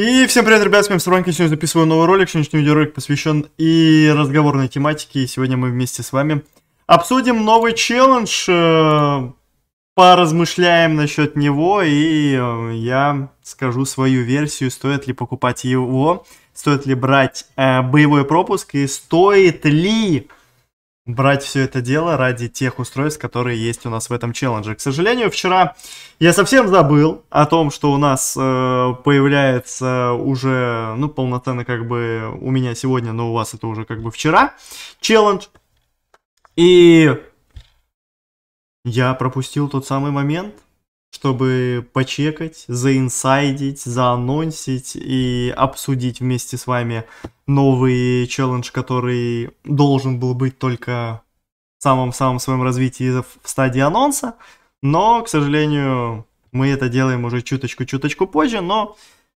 И всем привет, ребят, с вами Саранкин, сегодня записываю новый ролик, сегодняшний видеоролик посвящен и разговорной тематике, и сегодня мы вместе с вами обсудим новый челлендж, э, поразмышляем насчет него, и э, я скажу свою версию, стоит ли покупать его, стоит ли брать э, боевой пропуск, и стоит ли брать все это дело ради тех устройств, которые есть у нас в этом челлендже. К сожалению, вчера я совсем забыл о том, что у нас э, появляется уже, ну, полноценно как бы у меня сегодня, но у вас это уже как бы вчера челлендж. И я пропустил тот самый момент, чтобы почекать, заинсайдить, заанонсить и обсудить вместе с вами новый челлендж, который должен был быть только в самом-самом своем развитии в стадии анонса. Но, к сожалению, мы это делаем уже чуточку-чуточку позже, но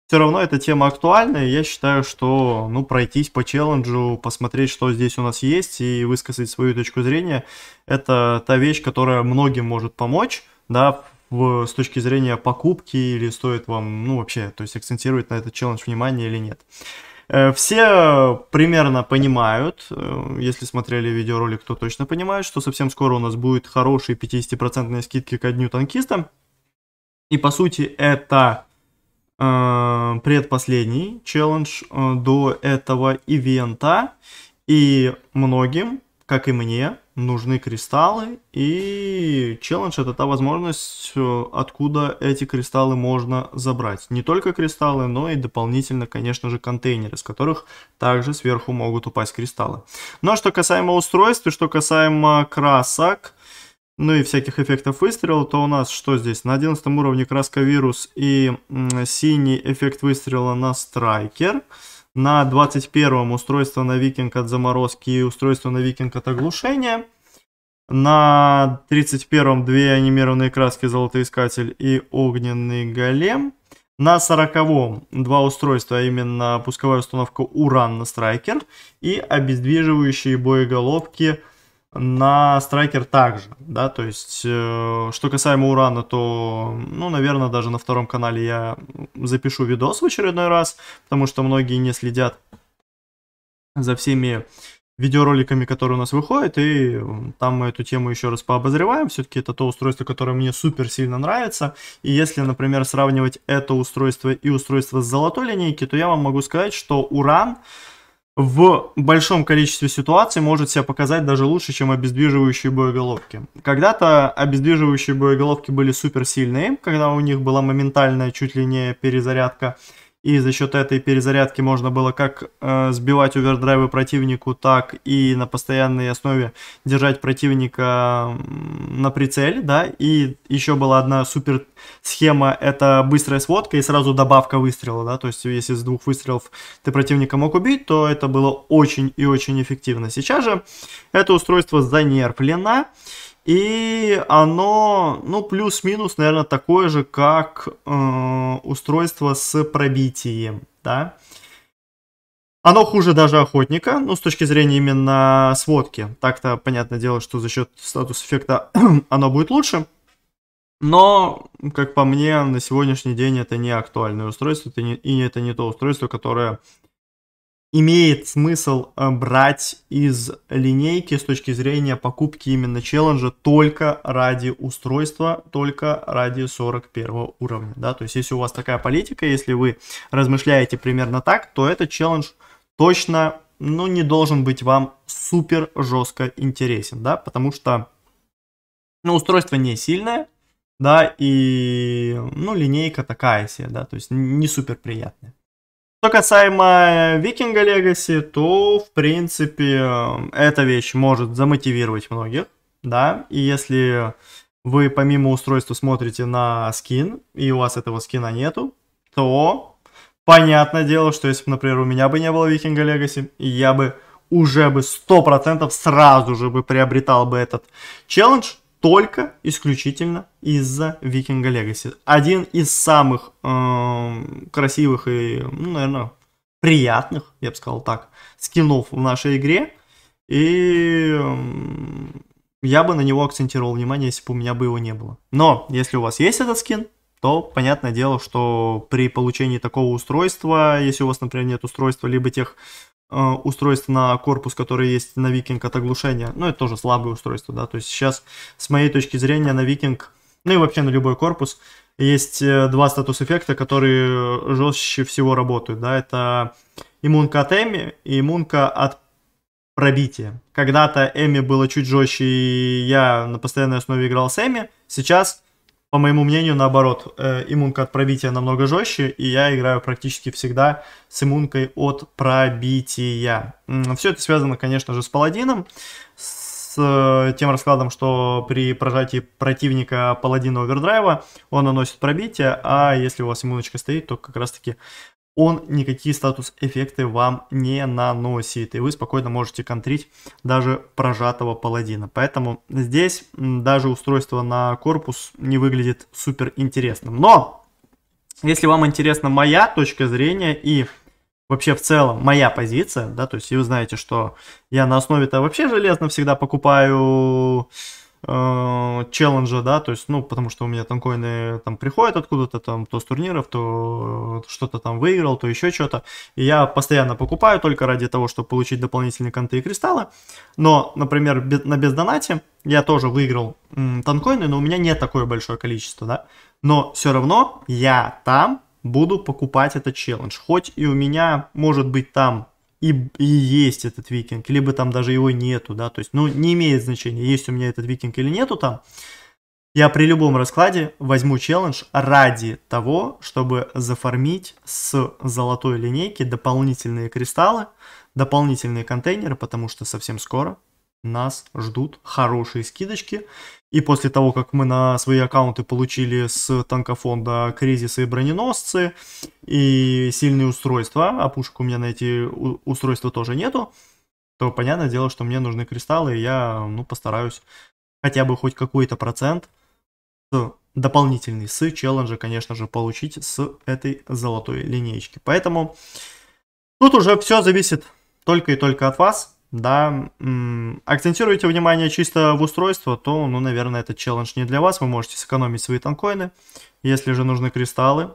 все равно эта тема актуальна, и я считаю, что ну, пройтись по челленджу, посмотреть, что здесь у нас есть, и высказать свою точку зрения, это та вещь, которая многим может помочь, да, в, с точки зрения покупки или стоит вам, ну, вообще, то есть акцентировать на этот челлендж внимание или нет. Э, все примерно понимают, э, если смотрели видеоролик, то точно понимает, что совсем скоро у нас будет хорошие 50% скидки ко дню танкиста. И по сути это э, предпоследний челлендж э, до этого ивента. И многим, как и мне, нужны кристаллы, и челлендж это та возможность, э, откуда эти кристаллы можно забрать. Не только кристаллы, но и дополнительно, конечно же, контейнеры, с которых также сверху могут упасть кристаллы. Но ну, а что касаемо устройств и что касаемо красок, ну и всяких эффектов выстрела, то у нас что здесь? На 11 уровне краска вирус и синий эффект выстрела на страйкер на 21-м устройство на викинг от заморозки и устройство на викинг от оглушения. На 31-м две анимированные краски «Золотоискатель» и «Огненный голем». На 40 два устройства, а именно пусковая установка «Уран» на «Страйкер» и обездвиживающие боеголовки «Страйкер» на страйкер также, да, то есть, э, что касаемо урана, то, ну, наверное, даже на втором канале я запишу видос в очередной раз, потому что многие не следят за всеми видеороликами, которые у нас выходят, и там мы эту тему еще раз пообозреваем. Все-таки это то устройство, которое мне супер сильно нравится. И если, например, сравнивать это устройство и устройство с золотой линейки, то я вам могу сказать, что Уран... Uran в большом количестве ситуаций может себя показать даже лучше, чем обездвиживающие боеголовки. Когда-то обездвиживающие боеголовки были суперсильные, когда у них была моментальная чуть ли не перезарядка и за счет этой перезарядки можно было как э, сбивать овердрайвы противнику, так и на постоянной основе держать противника на прицеле, да, и еще была одна супер схема, это быстрая сводка и сразу добавка выстрела, да, то есть если с двух выстрелов ты противника мог убить, то это было очень и очень эффективно. Сейчас же это устройство занервлено, и оно, ну, плюс-минус, наверное, такое же, как э, устройство с пробитием, да. Оно хуже даже охотника, ну, с точки зрения именно сводки. Так-то, понятное дело, что за счет статус-эффекта оно будет лучше. Но, как по мне, на сегодняшний день это не актуальное устройство, это не, и это не то устройство, которое имеет смысл э, брать из линейки с точки зрения покупки именно челленджа только ради устройства, только ради 41 уровня. Да? То есть, если у вас такая политика, если вы размышляете примерно так, то этот челлендж точно ну, не должен быть вам супер жестко интересен, да, потому что ну, устройство не сильное, да, и ну, линейка такая себе, да, то есть не супер приятная. Что касаемо э, Викинга Легаси, то, в принципе, э, эта вещь может замотивировать многих, да, и если вы помимо устройства смотрите на скин, и у вас этого скина нету, то понятное дело, что если бы, например, у меня бы не было Викинга Легаси, я бы уже бы 100% сразу же бы приобретал бы этот челлендж, только исключительно из-за Викинга Легаси. Один из самых э, красивых и, ну, наверное, приятных, я бы сказал так, скинов в нашей игре. И э, я бы на него акцентировал внимание, если бы у меня бы его не было. Но если у вас есть этот скин, то понятное дело, что при получении такого устройства, если у вас, например, нет устройства, либо тех Э, устройство на корпус, который есть на Викинг от оглушения. Ну, это тоже слабое устройство, да. То есть сейчас, с моей точки зрения, на Викинг, ну и вообще на любой корпус, есть э, два статус-эффекта, которые э, жестче всего работают, да. Это иммунка от Эми и иммунка от пробития. Когда-то Эми было чуть жестче, и я на постоянной основе играл с Эми. Сейчас по моему мнению, наоборот, э, иммунка от пробития намного жестче, и я играю практически всегда с иммункой от пробития. Все это связано, конечно же, с паладином, с э, тем раскладом, что при прожатии противника паладина овердрайва он наносит пробитие, а если у вас иммуночка стоит, то как раз таки он никакие статус-эффекты вам не наносит, и вы спокойно можете контрить даже прожатого паладина. Поэтому здесь даже устройство на корпус не выглядит супер интересным. Но, если вам интересна моя точка зрения и вообще в целом моя позиция, да, то есть и вы знаете, что я на основе-то вообще железно всегда покупаю э, челленджа, да, то есть, ну, потому что у меня танкоины там приходят откуда-то, там, то с турниров, то э, что-то там выиграл, то еще что-то. И я постоянно покупаю только ради того, чтобы получить дополнительные конты и кристаллы. Но, например, на бездонате я тоже выиграл м, танкоины, но у меня нет такое большое количество, да. Но все равно я там буду покупать этот челлендж. Хоть и у меня может быть там и, и есть этот викинг, либо там даже его нету, да, то есть, ну, не имеет значения, есть у меня этот викинг или нету там. Я при любом раскладе возьму челлендж ради того, чтобы зафармить с золотой линейки дополнительные кристаллы, дополнительные контейнеры, потому что совсем скоро нас ждут хорошие скидочки. И после того, как мы на свои аккаунты получили с танкофонда кризисы и броненосцы, и сильные устройства, а пушек у меня на эти устройства тоже нету, то понятное дело, что мне нужны кристаллы, и я ну, постараюсь хотя бы хоть какой-то процент дополнительный с челленджа, конечно же, получить с этой золотой линейки. Поэтому тут уже все зависит только и только от вас да, акцентируете внимание чисто в устройство, то, ну, наверное, этот челлендж не для вас, вы можете сэкономить свои танкоины. Если же нужны кристаллы,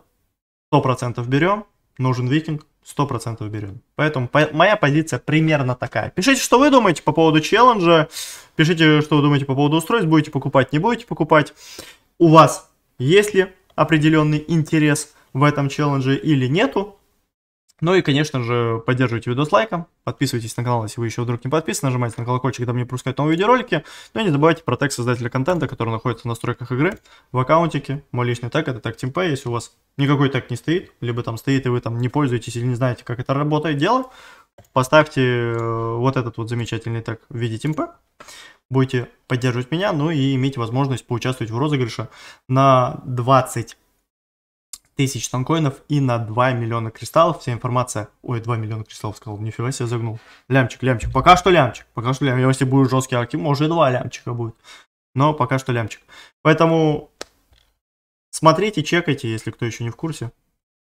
100% берем, нужен викинг, 100% берем. Поэтому по моя позиция примерно такая. Пишите, что вы думаете по поводу челленджа, пишите, что вы думаете по поводу устройств, будете покупать, не будете покупать. У вас есть ли определенный интерес в этом челлендже или нету, ну и, конечно же, поддерживайте видос лайком, подписывайтесь на канал, если вы еще вдруг не подписаны, нажимайте на колокольчик, дабы не пропускать новые видеоролики. Ну и не забывайте про тег создателя контента, который находится в настройках игры, в аккаунтике. Мой личный тег это тег TeamPay, если у вас никакой тег не стоит, либо там стоит и вы там не пользуетесь или не знаете, как это работает дело, поставьте э, вот этот вот замечательный тег в виде TeamPay будете поддерживать меня, ну и иметь возможность поучаствовать в розыгрыше на 20 тысяч тонкоинов и на 2 миллиона кристаллов. Вся информация... Ой, 2 миллиона кристаллов сказал, нифига себе загнул. Лямчик, лямчик, пока что лямчик, пока что лямчик. Если будет жесткий архив, может и 2 лямчика будет. Но пока что лямчик. Поэтому смотрите, чекайте, если кто еще не в курсе.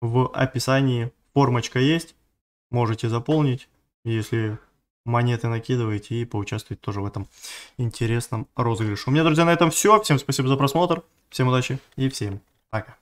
В описании формочка есть, можете заполнить, если монеты накидываете и поучаствовать тоже в этом интересном розыгрыше. У меня, друзья, на этом все. Всем спасибо за просмотр, всем удачи и всем пока.